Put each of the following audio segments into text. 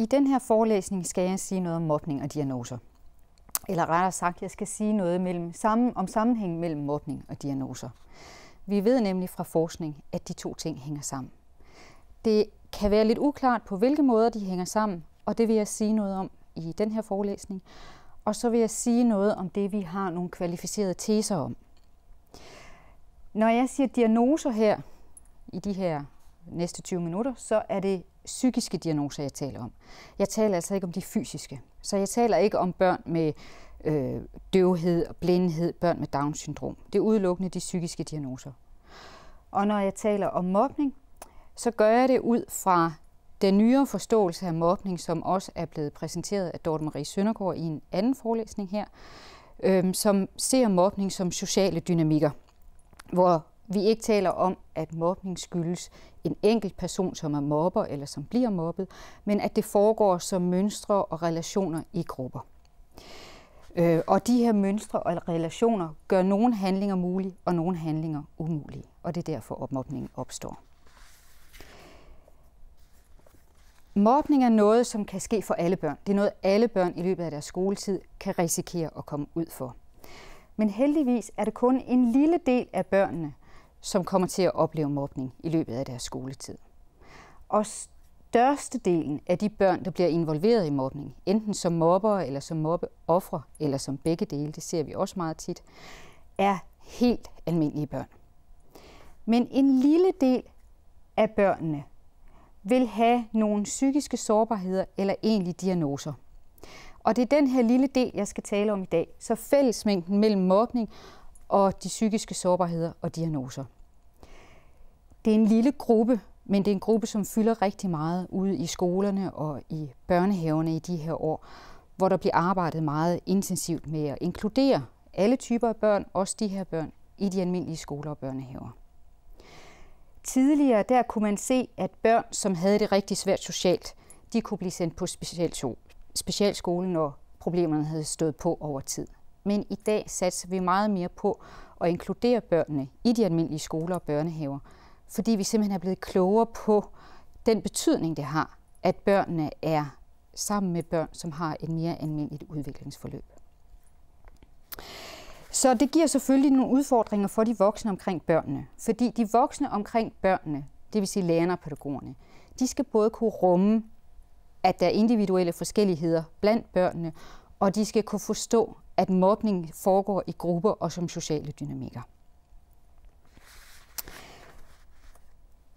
I den her forelæsning skal jeg sige noget om mobning og diagnoser. Eller rettere sagt, jeg skal sige noget mellem, sammen, om sammenhæng mellem mobning og diagnoser. Vi ved nemlig fra forskning, at de to ting hænger sammen. Det kan være lidt uklart på, hvilke måder de hænger sammen, og det vil jeg sige noget om i den her forelæsning. Og så vil jeg sige noget om det, vi har nogle kvalificerede teser om. Når jeg siger diagnoser her, i de her næste 20 minutter, så er det psykiske diagnoser, jeg taler om. Jeg taler altså ikke om de fysiske. Så jeg taler ikke om børn med øh, døvhed og blindhed, børn med Down-syndrom. Det er udelukkende de psykiske diagnoser. Og når jeg taler om mobning, så gør jeg det ud fra den nyere forståelse af mobning, som også er blevet præsenteret af Dorte Marie Søndergaard i en anden forelæsning her, øh, som ser mobning som sociale dynamikker, hvor vi ikke taler om, at mobning skyldes en enkelt person, som er mobber eller som bliver mobbet, men at det foregår som mønstre og relationer i grupper. Øh, og de her mønstre og relationer gør nogle handlinger mulige og nogle handlinger umulige, og det er derfor mobbningen opstår. Mobning er noget, som kan ske for alle børn. Det er noget, alle børn i løbet af deres skoletid kan risikere at komme ud for. Men heldigvis er det kun en lille del af børnene, som kommer til at opleve mobning i løbet af deres skoletid. Og størstedelen af de børn, der bliver involveret i mobning, enten som mobbere eller som mobbeoffre, eller som begge dele, det ser vi også meget tit, er helt almindelige børn. Men en lille del af børnene vil have nogle psykiske sårbarheder eller egentlige diagnoser. Og det er den her lille del, jeg skal tale om i dag. Så fællesmængden mellem mobning og de psykiske sårbarheder og diagnoser. Det er en lille gruppe, men det er en gruppe, som fylder rigtig meget ude i skolerne og i børnehaverne i de her år, hvor der bliver arbejdet meget intensivt med at inkludere alle typer af børn, også de her børn, i de almindelige skoler og børnehaver. Tidligere der kunne man se, at børn, som havde det rigtig svært socialt, de kunne blive sendt på specialskolen, når problemerne havde stået på over tid men i dag satser vi meget mere på at inkludere børnene i de almindelige skoler og børnehaver, fordi vi simpelthen er blevet klogere på den betydning, det har, at børnene er sammen med børn, som har et mere almindeligt udviklingsforløb. Så det giver selvfølgelig nogle udfordringer for de voksne omkring børnene, fordi de voksne omkring børnene, det vil sige lærerne og pædagogerne, de skal både kunne rumme, at der er individuelle forskelligheder blandt børnene, og de skal kunne forstå, at mobning foregår i grupper og som sociale dynamikker.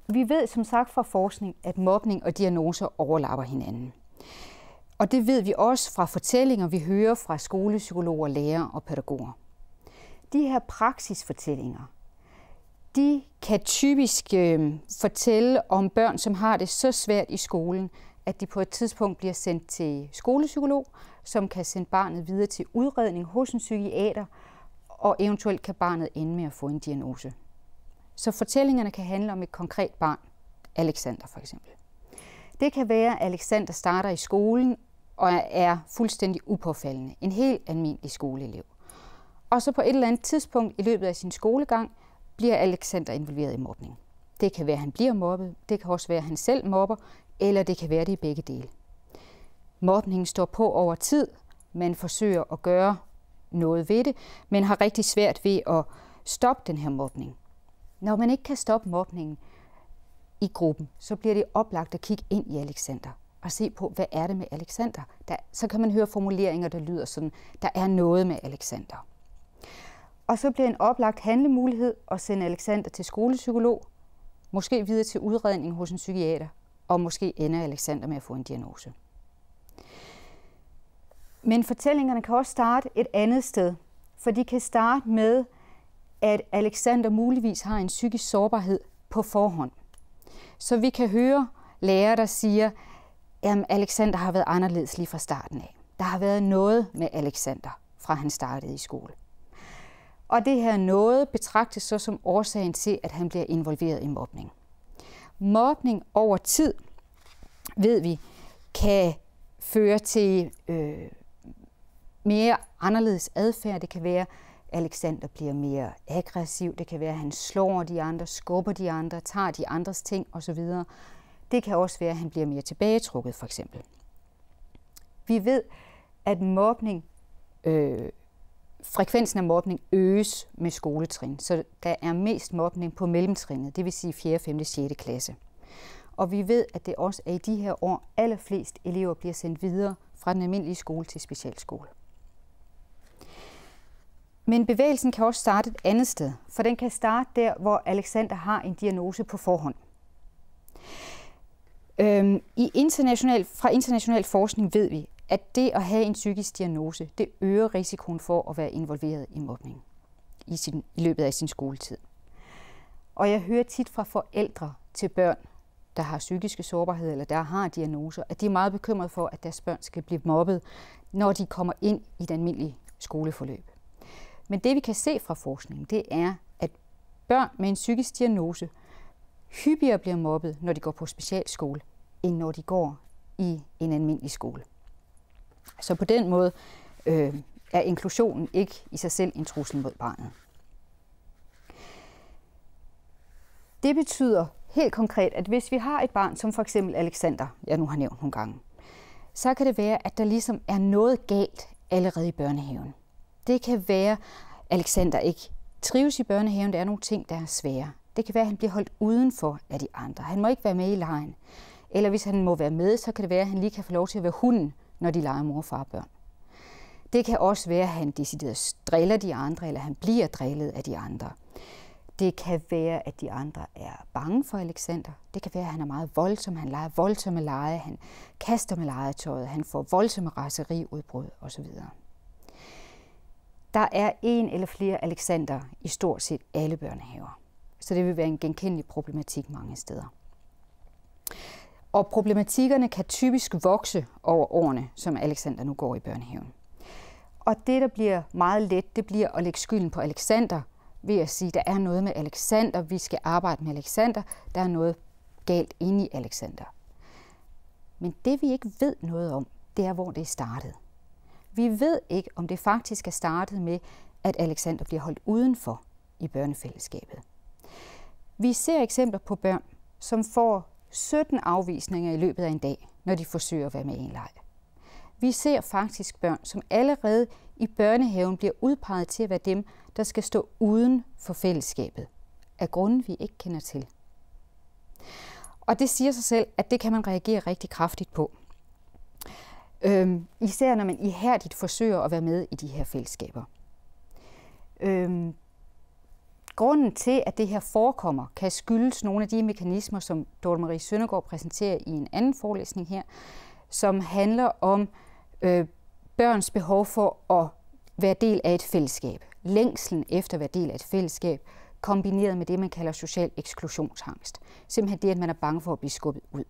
Vi ved som sagt fra forskning, at mobning og diagnoser overlapper hinanden. Og det ved vi også fra fortællinger, vi hører fra skolepsykologer, lærere og pædagoger. De her praksisfortællinger, de kan typisk øh, fortælle om børn, som har det så svært i skolen, at de på et tidspunkt bliver sendt til skolepsykolog, som kan sende barnet videre til udredning hos en psykiater, og eventuelt kan barnet ende med at få en diagnose. Så fortællingerne kan handle om et konkret barn, Alexander for eksempel. Det kan være, at Alexander starter i skolen og er fuldstændig upåfaldende, en helt almindelig skoleelev. Og så på et eller andet tidspunkt i løbet af sin skolegang bliver Alexander involveret i mobbning. Det kan være, at han bliver mobbet, det kan også være, at han selv mobber, eller det kan være det i begge dele. Mobningen står på over tid, man forsøger at gøre noget ved det, men har rigtig svært ved at stoppe den her mobning. Når man ikke kan stoppe mobbningen i gruppen, så bliver det oplagt at kigge ind i Alexander og se på, hvad er det med Alexander? Der, så kan man høre formuleringer, der lyder sådan, der er noget med Alexander. Og så bliver en oplagt handlemulighed at sende Alexander til skolepsykolog, måske videre til udredning hos en psykiater, og måske ender Alexander med at få en diagnose. Men fortællingerne kan også starte et andet sted, for de kan starte med, at Alexander muligvis har en psykisk sårbarhed på forhånd. Så vi kan høre lærere, der siger, at Alexander har været anderledes lige fra starten af. Der har været noget med Alexander, fra han startede i skole. Og det her noget betragtes så som årsagen til, at han bliver involveret i mobning. Mobning over tid, ved vi, kan føre til øh, mere anderledes adfærd. Det kan være, at Alexander bliver mere aggressiv. Det kan være, at han slår de andre, skubber de andre, tager de andres ting osv. Det kan også være, at han bliver mere tilbagetrukket for eksempel. Vi ved, at mobning øh, frekvensen af mobning øges med skoletrin, så der er mest mobning på mellemtrinnet, det vil sige 4., 5., 6. klasse. Og vi ved, at det også er i de her år, allerflest elever bliver sendt videre fra den almindelige skole til specialskole. Men bevægelsen kan også starte et andet sted, for den kan starte der, hvor Alexander har en diagnose på forhånd. Øhm, i international, fra international forskning ved vi, at det at have en psykisk diagnose, det øger risikoen for at være involveret i mobning i, sin, i løbet af sin skoletid. Og jeg hører tit fra forældre til børn, der har psykiske sårbarhed eller der har diagnoser, at de er meget bekymrede for, at deres børn skal blive mobbet, når de kommer ind i den almindelige skoleforløb. Men det vi kan se fra forskningen, det er, at børn med en psykisk diagnose hyppigere bliver mobbet, når de går på specialskole, end når de går i en almindelig skole. Så på den måde øh, er inklusionen ikke i sig selv en trussel mod barnet. Det betyder helt konkret, at hvis vi har et barn, som for eksempel Alexander, jeg nu har nævnt nogle gange, så kan det være, at der ligesom er noget galt allerede i børnehaven. Det kan være, at Alexander ikke trives i børnehaven. Der er nogle ting, der er svære. Det kan være, at han bliver holdt udenfor af de andre. Han må ikke være med i lejen. Eller hvis han må være med, så kan det være, at han lige kan få lov til at være hunden, når de leger mor far og børn. Det kan også være, at han decideret driller de andre, eller han bliver drillet af de andre. Det kan være, at de andre er bange for Alexander. Det kan være, at han er meget voldsom. Han leger voldsomme lege. Han kaster med legetøjet. Han får voldsomme raseriudbrud osv. Der er en eller flere Alexander i stort set alle børnehaver. Så det vil være en genkendelig problematik mange steder og problematikkerne kan typisk vokse over årene, som Alexander nu går i børnehaven. Og det, der bliver meget let, det bliver at lægge skylden på Alexander ved at sige, der er noget med Alexander, vi skal arbejde med Alexander, der er noget galt inde i Alexander. Men det vi ikke ved noget om, det er, hvor det er startet. Vi ved ikke, om det faktisk er startet med, at Alexander bliver holdt udenfor i børnefællesskabet. Vi ser eksempler på børn, som får 17 afvisninger i løbet af en dag, når de forsøger at være med i en leg. Vi ser faktisk børn, som allerede i børnehaven bliver udpeget til at være dem, der skal stå uden for fællesskabet, af grunde vi ikke kender til. Og det siger sig selv, at det kan man reagere rigtig kraftigt på. Øhm, især når man ihærdigt forsøger at være med i de her fællesskaber. Øhm, grunden til, at det her forekommer, kan skyldes nogle af de mekanismer, som Dorte Marie Søndergaard præsenterer i en anden forelæsning her, som handler om øh, børns behov for at være del af et fællesskab. Længslen efter at være del af et fællesskab, kombineret med det, man kalder social eksklusionsangst. Simpelthen det, at man er bange for at blive skubbet ud.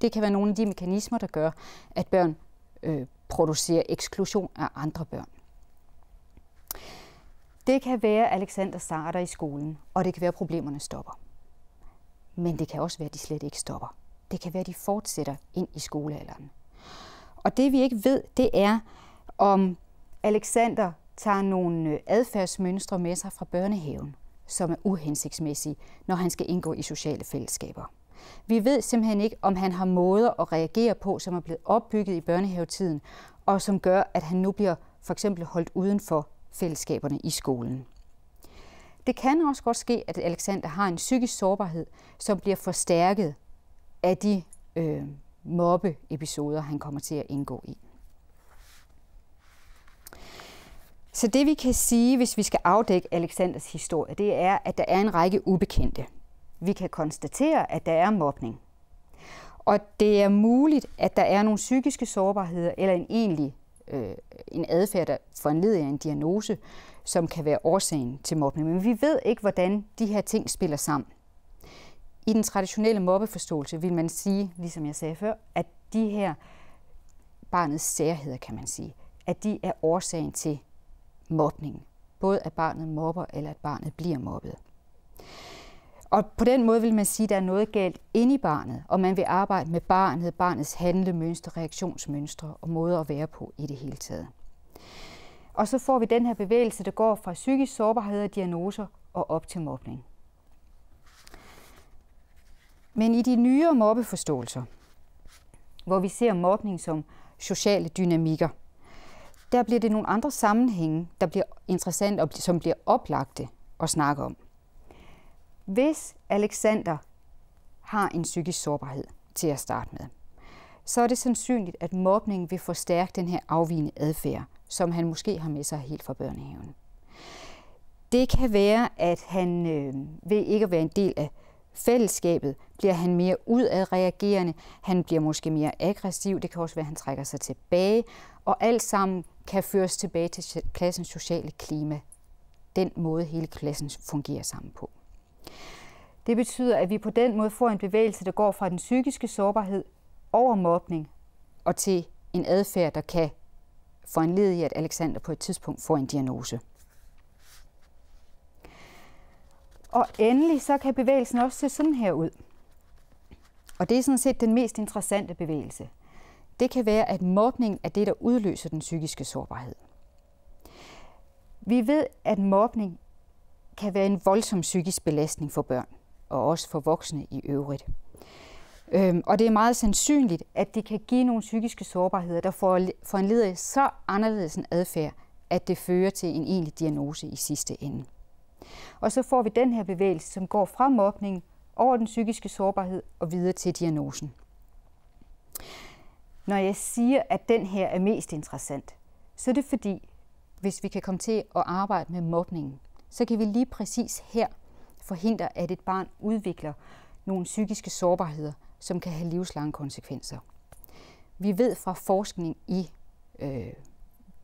Det kan være nogle af de mekanismer, der gør, at børn øh, producerer eksklusion af andre børn. Det kan være, at Alexander starter i skolen, og det kan være, at problemerne stopper. Men det kan også være, at de slet ikke stopper. Det kan være, at de fortsætter ind i skolealderen. Og det vi ikke ved, det er, om Alexander tager nogle øh, adfærdsmønstre med sig fra børnehaven, som er uhensigtsmæssige, når han skal indgå i sociale fællesskaber. Vi ved simpelthen ikke, om han har måder at reagere på, som er blevet opbygget i børnehavetiden, og som gør, at han nu bliver for eksempel holdt udenfor fællesskaberne i skolen. Det kan også godt ske, at Alexander har en psykisk sårbarhed, som bliver forstærket af de øh, mobbeepisoder, han kommer til at indgå i. Så det vi kan sige, hvis vi skal afdække Alexanders historie, det er, at der er en række ubekendte. Vi kan konstatere, at der er mobning. Og det er muligt, at der er nogle psykiske sårbarheder eller en egentlig øh, en adfærd, der foranleder en diagnose, som kan være årsagen til mobning. Men vi ved ikke, hvordan de her ting spiller sammen. I den traditionelle mobbeforståelse vil man sige, ligesom jeg sagde før, at de her barnets særheder, kan man sige, at de er årsagen til mobbningen. Både at barnet mobber, eller at barnet bliver mobbet. Og på den måde vil man sige, at der er noget galt inde i barnet, og man vil arbejde med barnet, barnets handlemønstre, reaktionsmønstre og måder at være på i det hele taget. Og så får vi den her bevægelse, der går fra psykisk sårbarhed og diagnoser og op til mobning. Men i de nyere mobbeforståelser, hvor vi ser mobning som sociale dynamikker, der bliver det nogle andre sammenhænge, der bliver interessant og som bliver oplagte at snakke om. Hvis Alexander har en psykisk sårbarhed til at starte med, så er det sandsynligt, at mobbningen vil forstærke den her afvigende adfærd, som han måske har med sig helt fra børnehaven. Det kan være, at han øh, ved ikke at være en del af fællesskabet, bliver han mere udadreagerende, han bliver måske mere aggressiv, det kan også være, at han trækker sig tilbage, og alt sammen kan føres tilbage til klassens sociale klima, den måde hele klassen fungerer sammen på. Det betyder, at vi på den måde får en bevægelse, der går fra den psykiske sårbarhed over mobning og til en adfærd, der kan led i, at Alexander på et tidspunkt får en diagnose. Og endelig så kan bevægelsen også se sådan her ud. Og det er sådan set den mest interessante bevægelse. Det kan være, at mobning er det, der udløser den psykiske sårbarhed. Vi ved, at mobning kan være en voldsom psykisk belastning for børn og også for voksne i øvrigt. Øhm, og det er meget sandsynligt, at det kan give nogle psykiske sårbarheder, der får, får en leder så anderledes en adfærd, at det fører til en egentlig diagnose i sidste ende. Og så får vi den her bevægelse, som går fra mobningen over den psykiske sårbarhed og videre til diagnosen. Når jeg siger, at den her er mest interessant, så er det fordi, hvis vi kan komme til at arbejde med mobbningen, så kan vi lige præcis her forhindrer, at et barn udvikler nogle psykiske sårbarheder, som kan have livslange konsekvenser. Vi ved fra forskning i øh,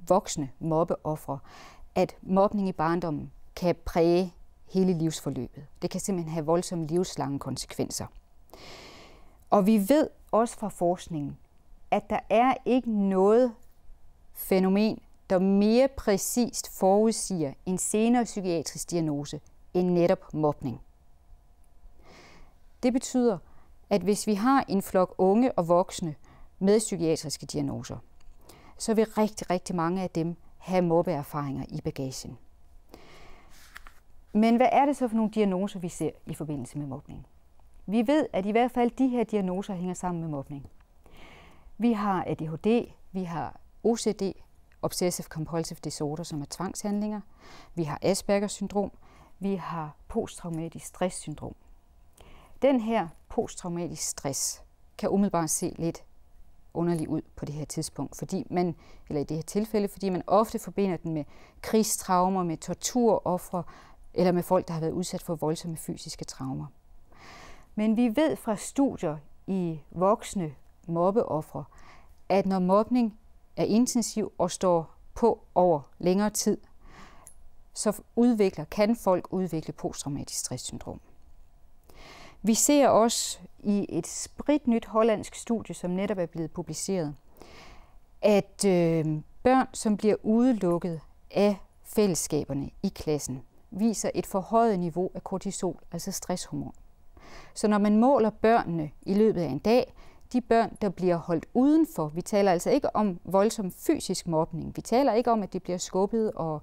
voksne mobbeoffre, at mobning i barndommen kan præge hele livsforløbet. Det kan simpelthen have voldsomme livslange konsekvenser. Og vi ved også fra forskningen, at der er ikke noget fænomen, der mere præcist forudsiger en senere psykiatrisk diagnose end netop mobning. Det betyder, at hvis vi har en flok unge og voksne med psykiatriske diagnoser, så vil rigtig, rigtig mange af dem have mobbeerfaringer i bagagen. Men hvad er det så for nogle diagnoser, vi ser i forbindelse med mobning? Vi ved, at i hvert fald de her diagnoser hænger sammen med mobning. Vi har ADHD, vi har OCD, Obsessive Compulsive Disorder, som er tvangshandlinger. Vi har Aspergers syndrom, vi har posttraumatisk stresssyndrom. Den her posttraumatisk stress kan umiddelbart se lidt underlig ud på det her tidspunkt, fordi man, eller i det her tilfælde, fordi man ofte forbinder den med krigstraumer, med torturoffre, eller med folk, der har været udsat for voldsomme fysiske traumer. Men vi ved fra studier i voksne mobbeoffre, at når mobning er intensiv og står på over længere tid, så udvikler, kan folk udvikle posttraumatisk stresssyndrom. Vi ser også i et spritnyt hollandsk studie, som netop er blevet publiceret, at øh, børn, som bliver udelukket af fællesskaberne i klassen, viser et forhøjet niveau af kortisol, altså stresshormon. Så når man måler børnene i løbet af en dag, de børn, der bliver holdt udenfor, vi taler altså ikke om voldsom fysisk mobning, vi taler ikke om, at de bliver skubbet og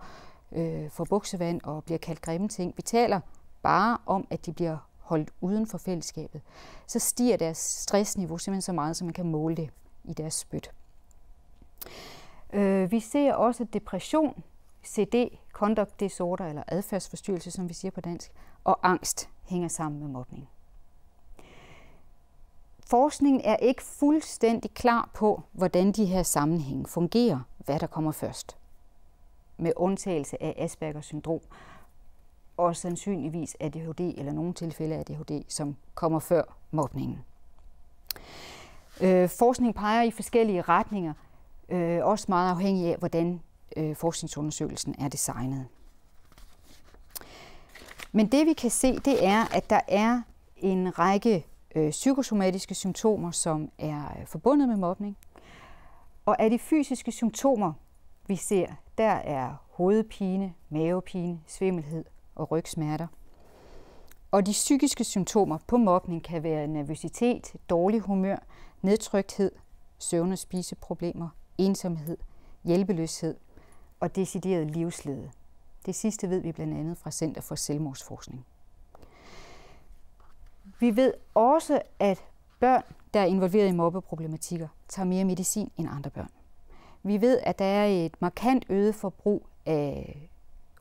øh, får buksevand og bliver kaldt grimme ting. Vi taler bare om, at de bliver holdt uden for fællesskabet. Så stiger deres stressniveau simpelthen så meget, som man kan måle det i deres spyt. Øh, vi ser også depression, CD, conduct disorder eller adfærdsforstyrrelse, som vi siger på dansk, og angst hænger sammen med mobning. Forskningen er ikke fuldstændig klar på, hvordan de her sammenhænge fungerer, hvad der kommer først med undtagelse af Aspergers syndrom, og sandsynligvis ADHD eller nogle tilfælde af ADHD, som kommer før mobningen. Øh, forskning peger i forskellige retninger, øh, også meget afhængig af, hvordan øh, forskningsundersøgelsen er designet. Men det vi kan se, det er, at der er en række øh, psykosomatiske symptomer, som er øh, forbundet med mobning. Og af de fysiske symptomer, vi ser, der er hovedpine, mavepine, svimmelhed og rygsmerter. Og de psykiske symptomer på mobning kan være nervøsitet, dårlig humør, nedtrykthed, søvn- og spiseproblemer, ensomhed, hjælpeløshed og decideret livslede. Det sidste ved vi blandt andet fra Center for Selvmordsforskning. Vi ved også, at børn, der er involveret i mobbeproblematikker, tager mere medicin end andre børn. Vi ved, at der er et markant øget forbrug af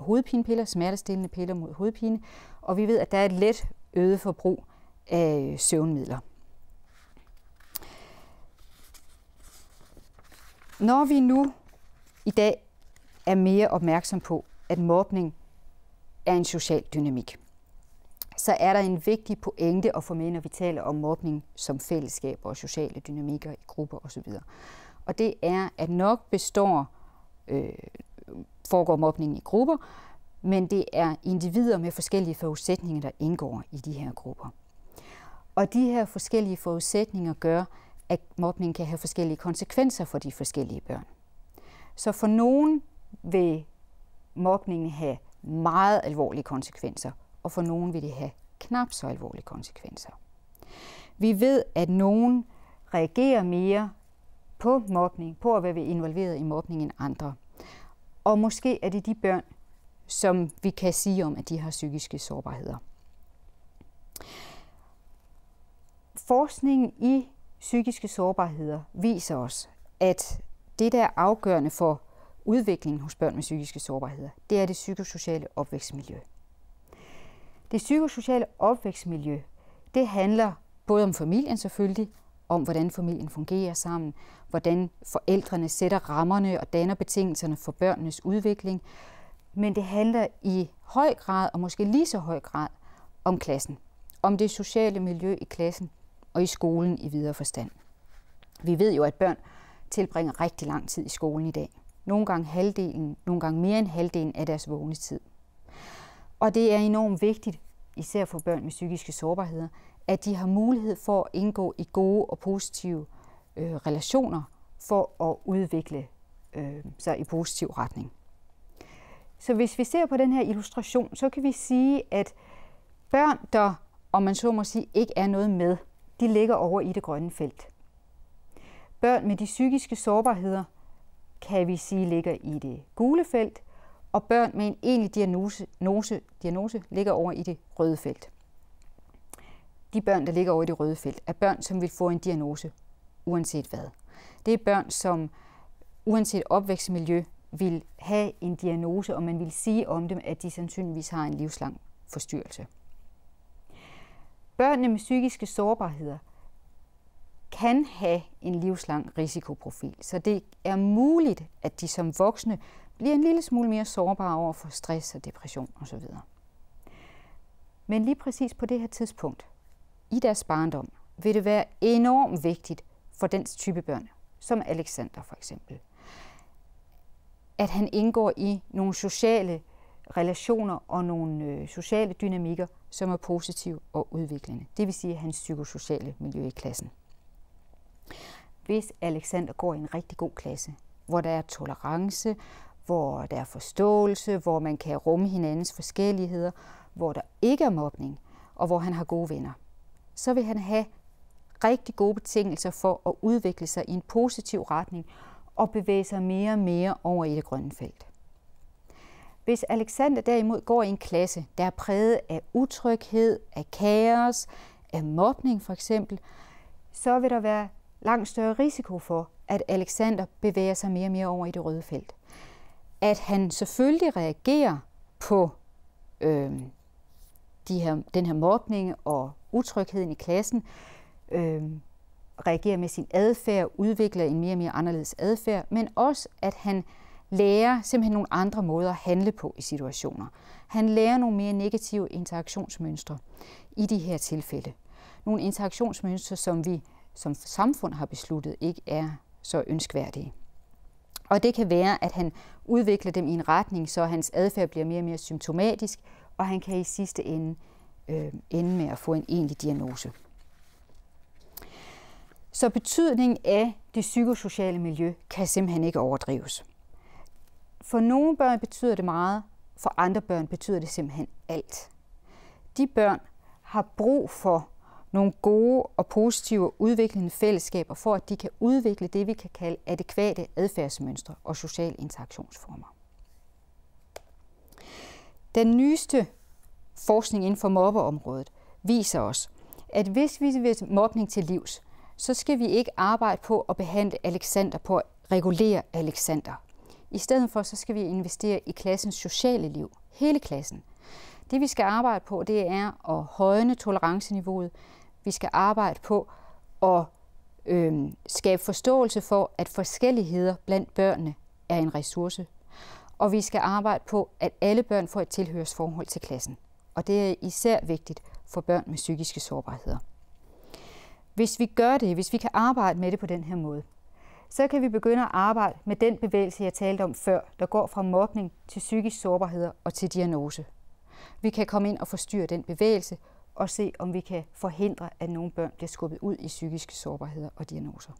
hovedpinepiller, smertestillende piller mod hovedpine, og vi ved, at der er et let øget forbrug af søvnmidler. Når vi nu i dag er mere opmærksom på, at mobning er en social dynamik, så er der en vigtig pointe at få med, når vi taler om mobning som fællesskab og sociale dynamikker i grupper osv og det er, at nok består, øh, foregår mobbningen i grupper, men det er individer med forskellige forudsætninger, der indgår i de her grupper. Og de her forskellige forudsætninger gør, at mobning kan have forskellige konsekvenser for de forskellige børn. Så for nogen vil mobningen have meget alvorlige konsekvenser, og for nogen vil det have knap så alvorlige konsekvenser. Vi ved, at nogen reagerer mere på mobbning, på at være involveret i mobbning end andre. Og måske er det de børn, som vi kan sige om, at de har psykiske sårbarheder. Forskningen i psykiske sårbarheder viser os, at det, der er afgørende for udviklingen hos børn med psykiske sårbarheder, det er det psykosociale opvækstmiljø. Det psykosociale opvækstmiljø, det handler både om familien selvfølgelig, om, hvordan familien fungerer sammen, hvordan forældrene sætter rammerne og danner betingelserne for børnenes udvikling. Men det handler i høj grad, og måske lige så høj grad, om klassen. Om det sociale miljø i klassen og i skolen i videre forstand. Vi ved jo, at børn tilbringer rigtig lang tid i skolen i dag. Nogle gange halvdelen, nogle gange mere end halvdelen af deres vågne tid. Og det er enormt vigtigt, især for børn med psykiske sårbarheder, at de har mulighed for at indgå i gode og positive øh, relationer for at udvikle øh, sig i positiv retning. Så hvis vi ser på den her illustration, så kan vi sige, at børn, der, om man så må sige, ikke er noget med, de ligger over i det grønne felt. Børn med de psykiske sårbarheder, kan vi sige, ligger i det gule felt, og børn med en egentlig diagnose, diagnose ligger over i det røde felt. De børn, der ligger over i det røde felt, er børn, som vil få en diagnose, uanset hvad. Det er børn, som uanset opvækstmiljø vil have en diagnose, og man vil sige om dem, at de sandsynligvis har en livslang forstyrrelse. Børnene med psykiske sårbarheder kan have en livslang risikoprofil, så det er muligt, at de som voksne bliver en lille smule mere sårbare over for stress og depression osv. Men lige præcis på det her tidspunkt, i deres barndom, vil det være enormt vigtigt for den type børn, som Alexander for eksempel, at han indgår i nogle sociale relationer og nogle øh, sociale dynamikker, som er positive og udviklende. Det vil sige hans psykosociale miljø i klassen. Hvis Alexander går i en rigtig god klasse, hvor der er tolerance, hvor der er forståelse, hvor man kan rumme hinandens forskelligheder, hvor der ikke er mobning, og hvor han har gode venner, så vil han have rigtig gode betingelser for at udvikle sig i en positiv retning og bevæge sig mere og mere over i det grønne felt. Hvis Alexander derimod går i en klasse, der er præget af utryghed, af kaos, af mobning for eksempel, så vil der være langt større risiko for, at Alexander bevæger sig mere og mere over i det røde felt. At han selvfølgelig reagerer på øh, de her, den her mobning og utrygheden i klassen, øh, reagerer med sin adfærd, udvikler en mere og mere anderledes adfærd, men også at han lærer simpelthen nogle andre måder at handle på i situationer. Han lærer nogle mere negative interaktionsmønstre i de her tilfælde. Nogle interaktionsmønstre, som vi som samfund har besluttet ikke er så ønskværdige. Og det kan være, at han udvikler dem i en retning, så hans adfærd bliver mere og mere symptomatisk, og han kan i sidste ende øh, ende med at få en egentlig diagnose. Så betydningen af det psykosociale miljø kan simpelthen ikke overdrives. For nogle børn betyder det meget, for andre børn betyder det simpelthen alt. De børn har brug for nogle gode og positive udviklende fællesskaber, for at de kan udvikle det, vi kan kalde adekvate adfærdsmønstre og sociale interaktionsformer. Den nyeste forskning inden for mobbeområdet viser os, at hvis vi vil mobbning til livs, så skal vi ikke arbejde på at behandle Alexander, på at regulere Alexander. I stedet for, så skal vi investere i klassens sociale liv, hele klassen. Det vi skal arbejde på, det er at højne toleranceniveauet. Vi skal arbejde på at øh, skabe forståelse for, at forskelligheder blandt børnene er en ressource. Og vi skal arbejde på, at alle børn får et tilhørsforhold til klassen og det er især vigtigt for børn med psykiske sårbarheder. Hvis vi gør det, hvis vi kan arbejde med det på den her måde, så kan vi begynde at arbejde med den bevægelse, jeg talte om før, der går fra mobning til psykisk sårbarheder og til diagnose. Vi kan komme ind og forstyrre den bevægelse og se, om vi kan forhindre, at nogle børn bliver skubbet ud i psykiske sårbarheder og diagnoser.